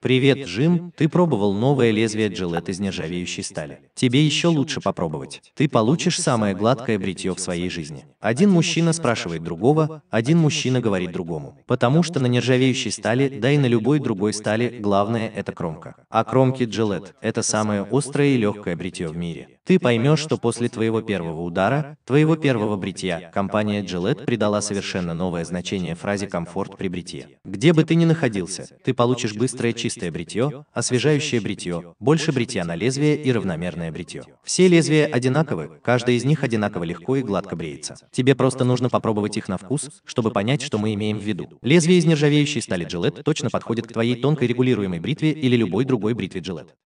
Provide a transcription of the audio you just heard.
Привет, Джим, ты пробовал новое лезвие Джилет из нержавеющей стали. Тебе еще лучше попробовать. Ты получишь самое гладкое бритье в своей жизни. Один мужчина спрашивает другого, один мужчина говорит другому. Потому что на нержавеющей стали, да и на любой другой стали, главное это кромка. А кромки Джилет – это самое острое и легкое бритье в мире. Ты поймешь, что после твоего первого удара, твоего первого бритья, компания Gillette придала совершенно новое значение фразе «комфорт при бритье». Где бы ты ни находился, ты получишь быстрое чистое бритье, освежающее бритье, больше бритья на лезвие и равномерное бритье. Все лезвия одинаковы, каждое из них одинаково легко и гладко бреется. Тебе просто нужно попробовать их на вкус, чтобы понять, что мы имеем в виду. Лезвие из нержавеющей стали Gillette точно подходит к твоей тонкой регулируемой бритве или любой другой бритве Gillette.